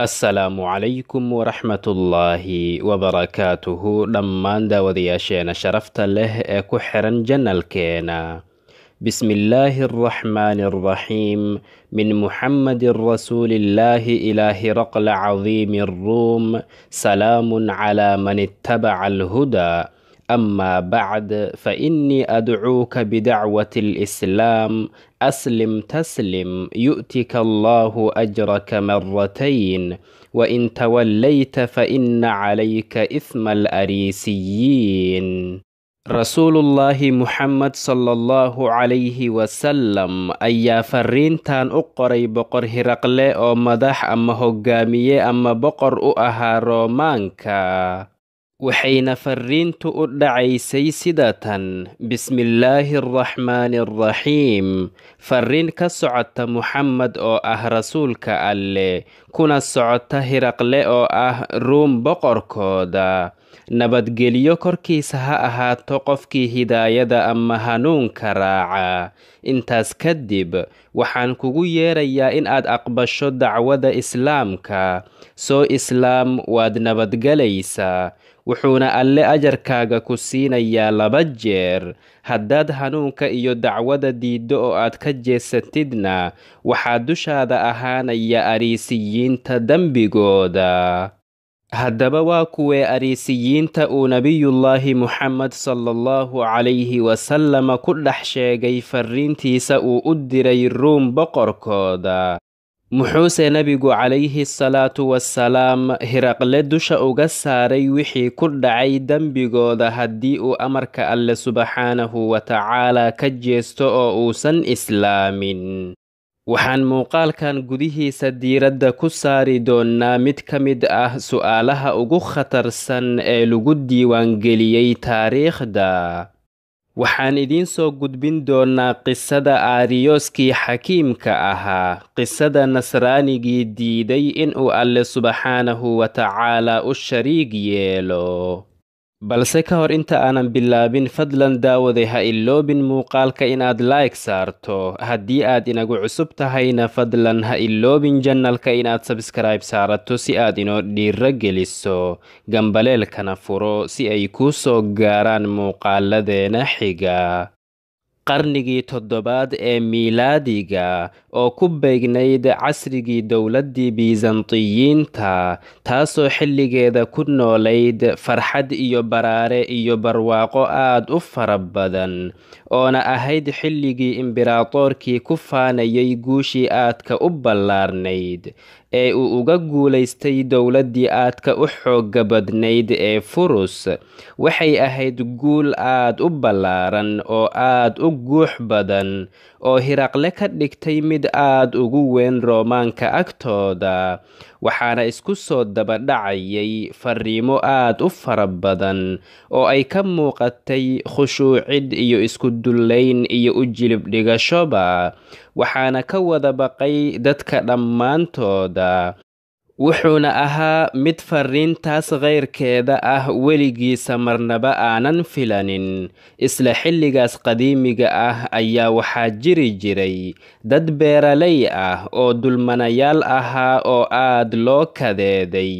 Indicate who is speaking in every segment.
Speaker 1: السلام عليكم ورحمة الله وبركاته لما داودي شينا شرفت له كحرا جنال الكينا بسم الله الرحمن الرحيم من محمد رسول الله إلى هرقل عظيم الروم سلام على من اتبع الهدى أما بعد فإني أدعوك بدعوة الإسلام أسلم تسلم يؤتك الله أجرك مرتين وإن توليت فإن عليك إثم الأريسيين رسول الله محمد صلى الله عليه وسلم أيا فرين تان أقري بقر هرقلي أو مدح أما هقامية أما بقر أها رومانكا waxayna fariintu u dhacaysay sida tan bismillaahi araxmaani araxiim fariin ka socota muxamed oo ah rasuulka alleh kuna socota hiraqle oo ah ruum boqorkooda nabadgelyo korkiisa ha ahaato qofkii hidaayada ama hanuunka raaca intaas kadib waxaan kugu yeerayaa in aad aqbasho dacwada islaamka soo islaam waad nabadgelaysaa wuxuuna alle ajarkaaga ku siinayaa laba jeer haddaad hanuunka iyo dacwada diiddo oo aad ka jeesatidna waxaa dushaada ahaanaya ariisiyiinta dembigooda haddaba waa kuwee ariisiyiinta uu nebiyullaahi muxamed sala calayhi wasalama ku dhex sheegay farriintiisa uu u diray ruum boqorkooda muxuuse nebigu calayhi salaatu wassalaam hiraqle dusha uga saaray wixii ku dhacay dembigooda haddii uu amarka alle subxaanahu wa tacaalaa ka jeesto oo uusan islaamin waxaan muuqaalkan gudihiisa diiradda ku saari doonnaa mid ka mid ah su'aalaha ugu khatarsan ee lagu diiwaangeliyey taariikhda waxaan idiin soo gudbin doonaa qisada aariyooskii xakiimka ahaa qisada nasraanigii diiday inuu alle subxaanahu wa tacaalaa u shariig yeelo balse ka hor inta aanan bilaabin fadlan daawaday ha iloobin muuqaalka inaad like saarto haddii aad inagu cusub tahayna fadlan ha iloobin jannalka inaad sabskribe saarato si aad inoo dhiiro geliso gambaleelkana furo si ay kuu soo gaaraan muuqaaladeena xiga qarnigii toddobaad ee miilaadiga oo ku beegnayd casrigii dowladdii bisantiyiinta taasoo xilligeeda ku noolayd farxad iyo baraare iyo barwaaqo aad u fara badan oona ahayd xilligii imberaatoorkii ku faanayay guushii aadka u ballaarnayd ee uu uga guulaystay dowladii aadka u xoogga badnayd ee furus waxay ahayd guul aad u ballaaran oo aad u guux badan oo hiraqle ka dhigtay mid aad ugu weyn roomaanka agtooda waxaana isku soo dabadhacayay fariimo aad u fara badan oo ay ka muuqatay khushuucid iyo isku dullayn iyo u jilib dhigashoba waxaana ka wada baqay dadka dhammaantooda wuxuuna ahaa mid fariintaas kayrkeeda ah weligiisa marnaba aanan filanin isla xilligaas qadiimiga ah ayaa waxaa jiri jiray dad beeralay ah oo dulmanayaal ahaa oo aad loo kadeeday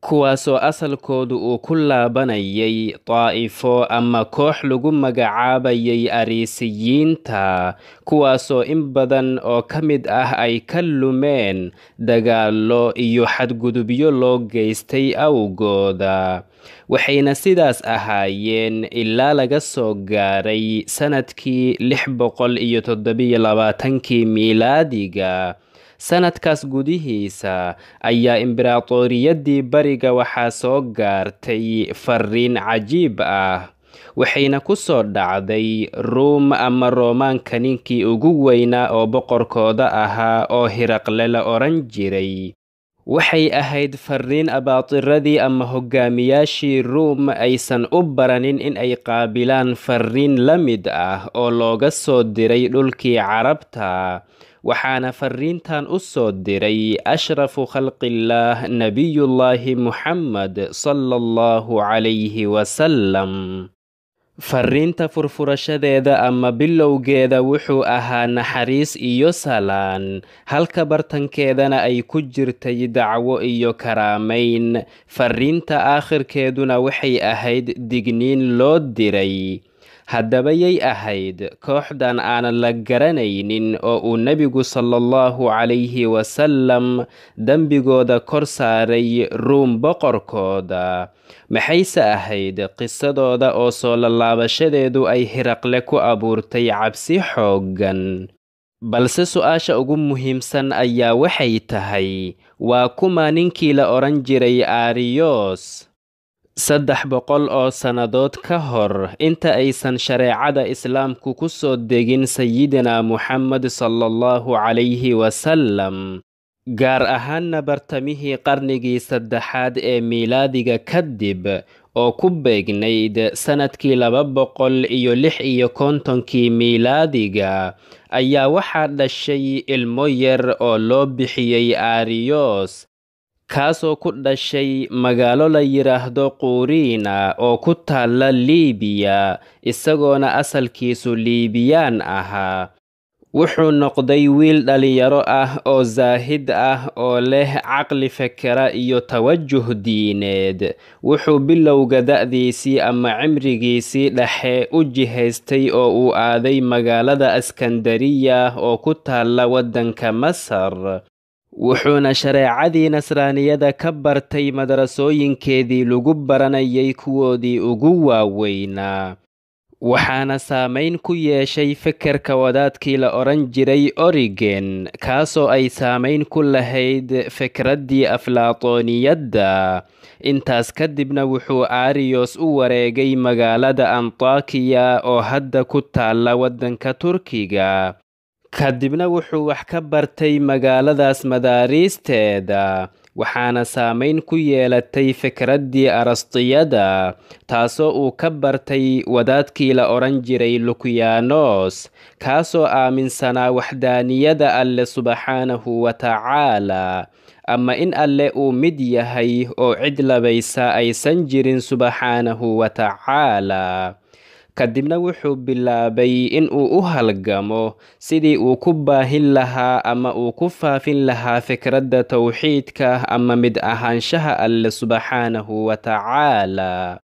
Speaker 1: kuwaasoo asalkoodu uu ku laabanayay daa'ifo ama koox lagu magacaabayay ariisiyiinta kuwaasoo in badan oo ka mid ah ay ka lumeen dagaallo iyo xadgudubyo loo geystay awgooda waxayna sidaas ahaayeen ilaa laga soo gaaray sannadkii lix boqol iyo toddobiyo labaatankii miilaadiga sanadkaas gudihiisa ayaa imberaatoriyadii bariga waxaa soo gaartay farriin cajiib ah waxayna ku soo dhacday ruum ama roomaanka ninkii ugu weynaa oo boqorkooda ahaa oo hiraqle la odhan jiray waxay ahayd farriin abaatiradii ama hogaamiyaashii ruum aysan u baranin in ay qaabilaan farriin la mid ah oo looga soo diray dhulkii carabta waxaana fariintan u soo diray ashrafu khalqillaah nebiyullaahi muxammed sala allahu calayhi wasalam fariinta furfurashadeeda ama bilowgeeda wuxuu ahaa naxariis iyo salaan halka bartankeedana ay ku jirtay dacwo iyo karaamayn fariinta aakhirkeeduna waxay ahayd digniin loo diray haddaba yay ahayd kooxdan aanan la garanaynin oo uu nebigu salaallahu calayhi wasalam dembigooda kor saaray ruum boqorkooda maxayse ahayd qisadooda oo soo lalaabashadeedu ay hiraqle ku abuurtay cabsi xooggan balse su-aasha ugu muhiimsan ayaa waxay tahay waa kuma ninkii la odhan jiray ariyos saddex boqol oo sannadood ka hor inta aysan shareecada islaamku ku soo degin sayidina muxamed sallallahu calayhi wasalam gaar ahaanna bartamihii qarnigii saddexaad ee miilaadiga kadib oo ku beegnayd sannadkii laba boqol iyo lix iyo kontonkii miilaadiga ayaa waxaa dhashay ilmo yar oo loo bixiyey ariyos kaasoo ku dhashay magaalo la yidhaahdo quuriina oo ku taalla liibiya isagoona asalkiisu liibiyaan ahaa wuxuu noqday wiil dhalinyaro ah oo zaahid ah oo leh caqli fekera iyo tawajuh diineed wuxuu bilowga da'diisii ama cimrigiisii dhexe u jihaystay oo uu aaday magaalada askandariya oo ku taalla waddanka masar wuxuuna shareecadii nasraaniyada ka bartay madrasooyinkeedii lagu baranayay kuwoodii ugu waaweynaa waxaana saamayn ku yeeshay fekerka wadaadkii la odhan jiray origen kaasoo ay saamayn ku lahayd fikraddii aflaatooniyadda intaas kadibna wuxuu ariyos u wareegay magaalada antakiya oo hadda ku taalla waddanka turkiga kadibna wuxuu wax ka bartay magaaladaas madaariisteeda waxaana saamayn ku yeelatay fikraddii arastiyada taasoo uu ka bartay wadaadkii la odhan jiray lukiyaanos kaasoo aaminsanaa waxdaaniyada alle subxaanahu wa tacaalaa ama in alle uu mid yahay oo cid labaysa aysan jirin subxaanahu wa tacaalaa kadibna wuxuu bilaabay in uu u halgamo sidii uu ku baahin lahaa ama uu ku faafin lahaa fikradda towxiidka ama mid ahaanshaha alle subxaanahu wa tacaala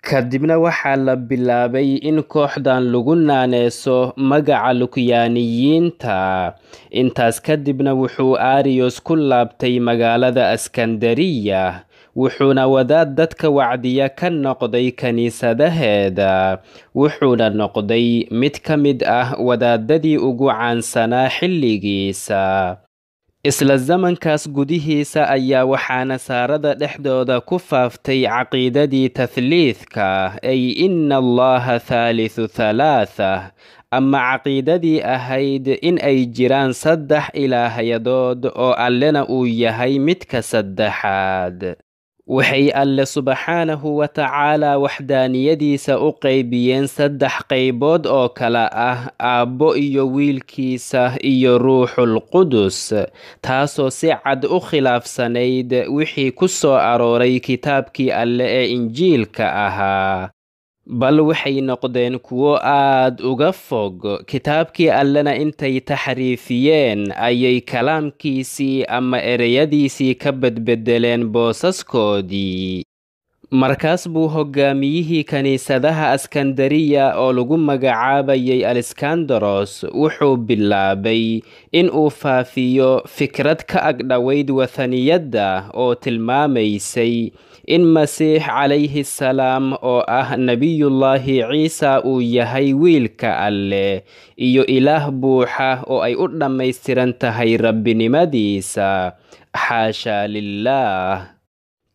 Speaker 1: kadibna waxaa la bilaabay in kooxdan lagu naaneeso magaca lukyaaniyiinta intaas kadibna wuxuu ariyos ku laabtay magaalada askandariya wuxuuna wadaad dadka wacdiya ka noqday kiniisadaheeda wuxuuna noqday mid ka mid ah wadaadadii ugu caansanaa xilligiisa isla zamankaas gudihiisa ayaa waxaa nasaarada dhexdooda ku faaftay caqiidadii tahliidka ay ina allaha thaalithu thalaatha ama caqiidadii ahayd in ay jiraan saddex ilaahyadood oo allena uu yahay midka saddexaad waxay alle subxaanahu watacaala waxdaaniyadiisa u qaybiyeen saddex qaybood oo kale ah aabbo iyo wiilkiisa iyo ruuxul qudus taasoo si cad u khilaafsanayd wixii ku soo arooray kitaabkii alle ee injiilka ahaa bal waxay noqdeen kuwo aad uga fog kitaabkii allena intay taxriifiyeen ayay kalaamkiisii ama ereyadiisii ka bedbeddeleen boosaskoodii markaas buu hoggaamiyihii kiniisadaha askandariya oo lagu magacaabayay aliskandaros wuxuu bilaabay in uu faafiyo fikrad ka agdhawayd wathaniyadda oo tilmaamaysay in masiix calayhi salaam oo ah nebiyullaahi ciisa uu yahay wiilka alleh iyo ilaah buuxa oo ay u dhammaystiran tahay rabbinimadiisa xaasha lilaah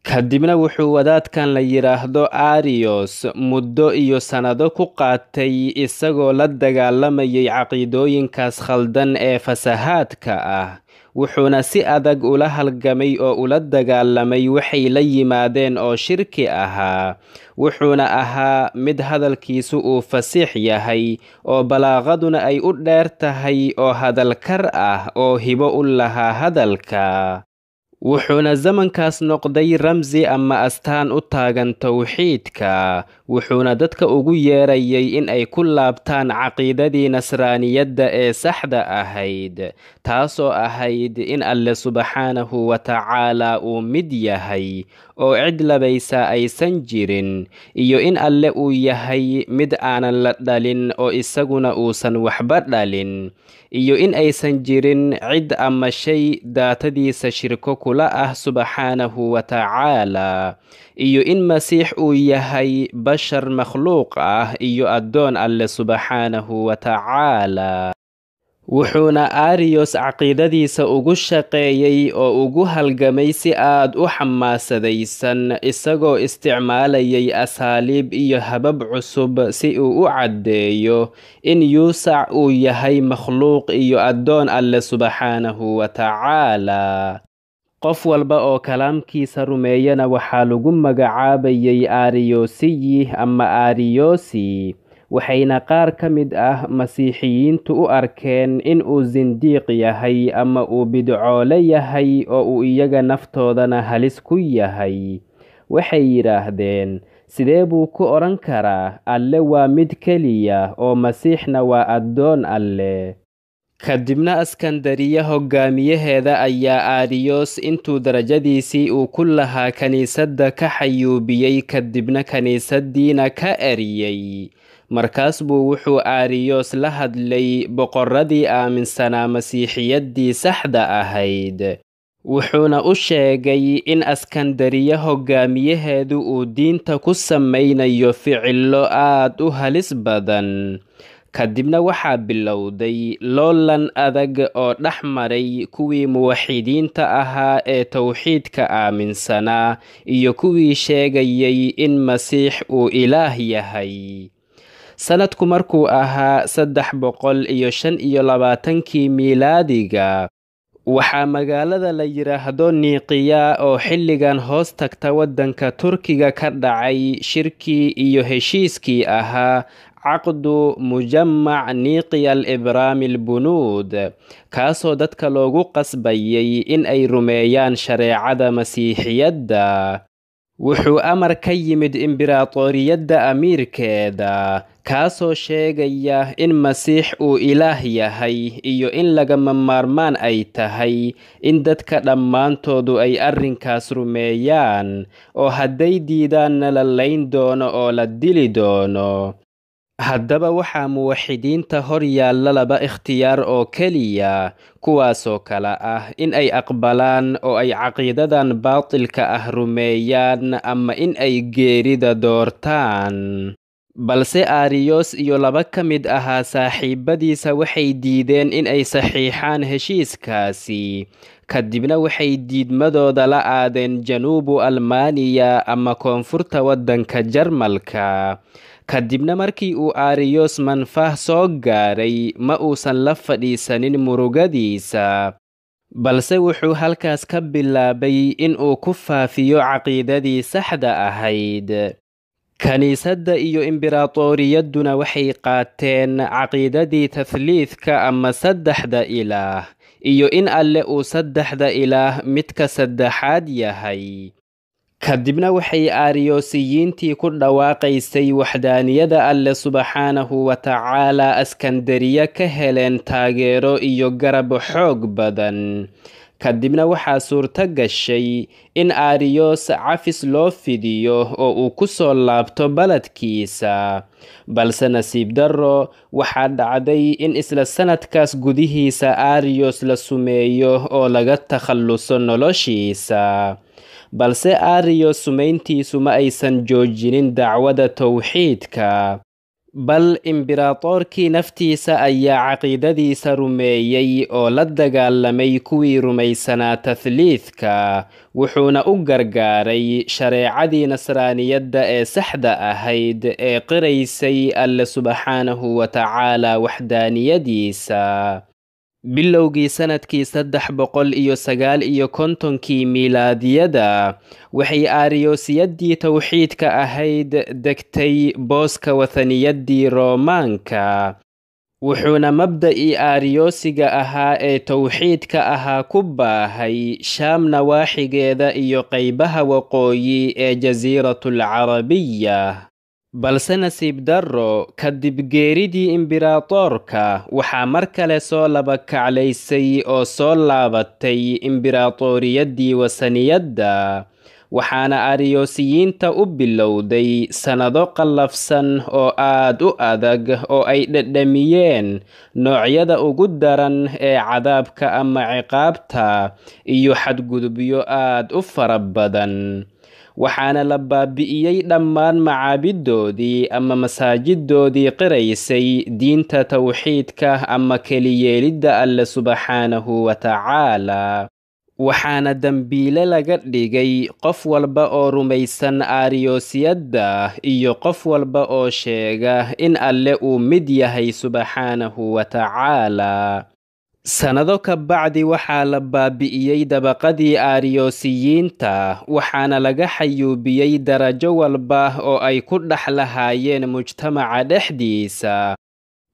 Speaker 1: kadibna wuxuu wadaadkan la yidhaahdo ariyos muddo iyo sannado ku qaatay isagoo la dagaalamayay caqiidooyinkaas khaldan ee fasahaadka ah wuxuuna si adag ula halgamay oo ula dagaalamay waxay la yimaadeen oo shirki ahaa wuxuuna ahaa mid hadalkiisu uu fasiix yahay oo balaaqaduna ay u dheer tahay oo hadalkar ah oo hibo u lahaa hadalka wuxuuna zamankaas noqday ramsi ama astaan u taagan towxiidka wuxuuna dadka ugu yeerayay in ay ku laabtaan caqiidadii nasraaniyadda ee saxda ahayd taasoo ahayd in alle subxaanahu wa tacaalaa uu mid yahay oo cid labaysa aysan jirin iyo in alle uu yahay mid aanan la dhalin oo isaguna uusan waxba dhalin iyo in aysan jirin cid ama shay daatadiisa shirko ku kula ah subxaanahu wa tacaala iyo in masiix uu yahay bashar makhluuq ah iyo addoon alle subxaanahu wa tacaala wuxuuna ariyos caqiidadiisa ugu shaqeeyey oo ugu halgamay si aad u xamaasadaysan isagoo isticmaalayay asaaliib iyo habab cusub si uu u caddeeyo in yuusac uu yahay makhluuq iyo addoon alle subxaanahu wa tacaala Qof walba oo kalaamkiisa rumeeyana waxaa lagu magacaabayay Ariyoosiyi ama Ariyosi, waxayna qaar ka mid ah Masiixiyiintu u arkeen in uu sindiiq yahay ama uu bidcoole yahay oo uu iyaga naftoodana halis ku yahay. Waxay yidhaahdeen, sidee buu ku odhan karaa, Alle waa mid keliya oo Masiixna waa addoon Alle. Kadibna Askandariya hoggaamiyaheeda ayaa aariyos intuu darajadiisii uu ku lahaa kaniisadda ka xayuubiyey kadibna kaniisadiina ka eriyey markaas buu wuxuu aariyos la hadlay boqoradii aaminsanaa masiixiyaddii saxda ahayd wuxuuna u sheegay in askandariya hoggaamiyaheedu uu diinta ku samaynayo ficillo aad u halis badan kadibna waxaa bilowday loolan adag oo dhex maray kuwii muwaxidiinta ahaa ee towxiidka aaminsanaa iyo kuwii sheegayay in masiix uu ilaah yahay sannadku markuu ahaa saddex boqol iyo shan iyo labaatankii miilaadiga waxaa magaalada la yidhaahdo niiqiya oo xilligan hoos tagta waddanka turkiga ka dhacay shirkii iyo heshiiskii ahaa caqdu mujamac niiqya alibraami albunuud kaasoo dadka loogu qasbayay in ay rumeeyaan shareecada masiixiyadda wuxuu amar ka yimid imberaatoriyadda amiirkeeda kaasoo sheegaya in masiix uu ilaah yahay iyo in lagama maarmaan ay tahay in dadka dhammaantoodu ay arrinkaas rumeeyaan oo hadday diidaanna la layn doono oo la dili doono haddaba waxaa muwaxidiinta hor yaalla laba ikhtiyaar oo keliya kuwaasoo kale ah in ay aqbalaan oo ay caqiidadan baatilka ah rumeeyaan ama in ay geerida doortaan balse ariyos iyo laba ka mid ahaa saaxiibadiisa waxay diideen in ay saxiixaan heshiiskaasi kadibna waxay diidmadooda la aadeen januubu almaaniya ama koonfurta waddanka jarmalka kadibna markii uu ariyos manfah soo gaaray ma uusan la fadhiisanin murugadiisa balse wuxuu halkaas ka bilaabay in uu ku faafiyo caqiidadii saxda ahayd kiniisadda iyo imberaatooriyadduna waxay qaateen caqiidadii tahliidka ama saddexda ilaah iyo in alle uu saddexda ilaah midka saddexaad yahay kadibna waxay aariyoosiyiintii ku dhawaaqaysay waxdaaniyada alle subxaanahu wa tacaala askandariya ka heleen taageero iyo garab xoog badan kadibna waxaa suurto gashay in aariyos cafis loo fidiyo oo uu ku soo laabto baladkiisa balse nasiib darro waxaa dhacday in isla sanadkaas gudihiisa aariyos la sumeeyo oo laga takhalluso noloshiisa balse ariyo sumayntiisu ma aysan joojinin dacwada towxiidka bal imberaatoorkii naftiisa ayaa caqiidadiisa rumeeyey oo la dagaalamay kuwii rumaysanaa tahliidka wuxuuna u gargaaray shareecadii nasraaniyadda ee saxda ahayd ee qiraysay alle subxaanahu wa tacaala waxdaaniyadiisa bilowgii sanadkii saddex boqol iyo sagaal iyo kontonkii miilaadiyada waxay aariyoosiyadii towxiidka ahayd degtay booska wathaniyadii roomaanka wuxuuna mabda'ii aariyoosiga ahaa ee towxiidka ahaa ku baahay shaam nawaaxigeeda iyo qaybaha waqooyi ee jasiiratul Balse nasiib darro, kadib geeridii Imberaatorka waxaa mar kale soo laba-kaclaysay oo soo laabatay Imberaatoriyadii Wasaniyadda, waxaana Ariyoosiyiinta u bilowday sannado qallafsan oo aad u adag oo ay dhedhamiyeen noocyada ugu daran ee cadaabka ama ciqaabta, iyo xadgudubyo aad u fara badan waxaana la baabi'iyey dhammaan macaabidoodii ama masaajidoodii qiraysay diinta tawxiidka ama keliyeelidda alle subxaanahu wa tacaala waxaana dembiile laga dhigay qof walba oo rumaysan aariyoosiyadda iyo qof walba oo sheega in alle uu mid yahay subxaanahu wa tacaala sannado ka bacdi waxaa la baabi'iyey dabaqadii aariyoosiyiinta waxaana laga xayuubiyey darajo walba oo ay ku dhex lahaayeen mujtamaca dhexdiisa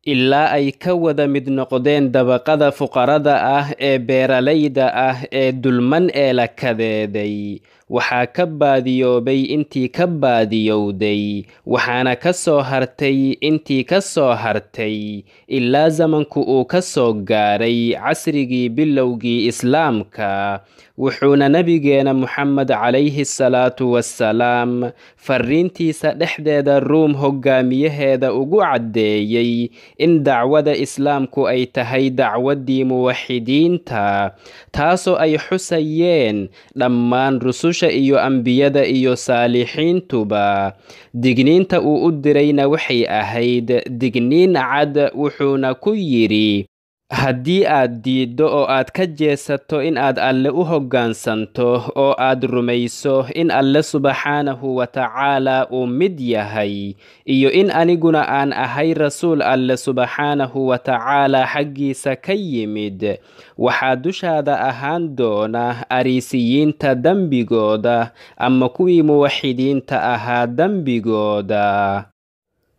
Speaker 1: ilaa ay ka wada mid noqdeen dabaqada fuqarada ah ee beeralayda ah ee dulman ee la kadeeday waxaa ka baadiyoobay intii ka baadiyowday waxaana ka soo hartay intii ka soo hartay ilaa zamanku uu ka soo gaaray casrigii bilowgii islaamka wuxuuna nebigeena moxamed calayhi salaatu wassalaam fariintiisa dhexdeeda ruum hoggaamiyaheeda ugu caddeeyey in dacwada islaamku ay tahay dacwaddii muwaxidiinta taasoo ay xusayeen dhammaan rusus rususha iyo ambiyada iyo saalixiintuba digniinta uu u dirayna waxay ahayd digniin cad wuxuuna ku yidhi haddii aad diiddo oo aad ka jeesato in aad alle u hoggaansanto oo aad rumayso in alle subxaanahu wa tacaala uu mid yahay iyo in aniguna aan ahay rasuul alle subxaanahu wa tacaalaa xaggiisa ka yimid waxaa dushaada ahaan doona ariisiyiinta dembigooda ama kuwii muwaxidiinta ahaa dembigooda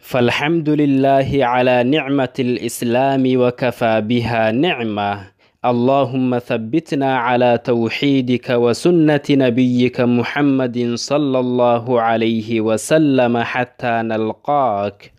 Speaker 1: فالحمد لله على نعمة الإسلام وكفى بها نعمة اللهم ثبتنا على توحيدك وسنة نبيك محمد صلى الله عليه وسلم حتى نلقاك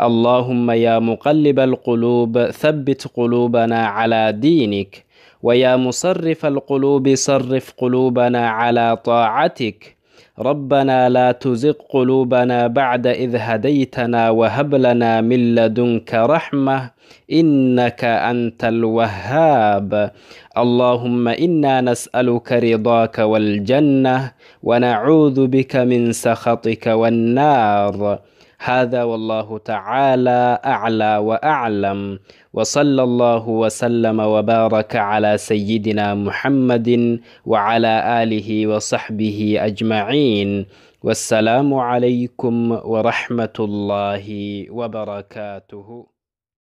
Speaker 1: اللهم يا مقلب القلوب ثبت قلوبنا على دينك ويا مصرف القلوب صرف قلوبنا على طاعتك ربنا لا تزغ قلوبنا بعد إذ هديتنا وهب لنا من لدنك رحمة إنك أنت الوهاب اللهم إنا نسألك رضاك والجنة ونعوذ بك من سخطك والنار هذا والله تعالى اعلى واعلم وصلى الله وسلم وبارك على سيدنا محمد وعلى اله وصحبه اجمعين والسلام عليكم ورحمه الله وبركاته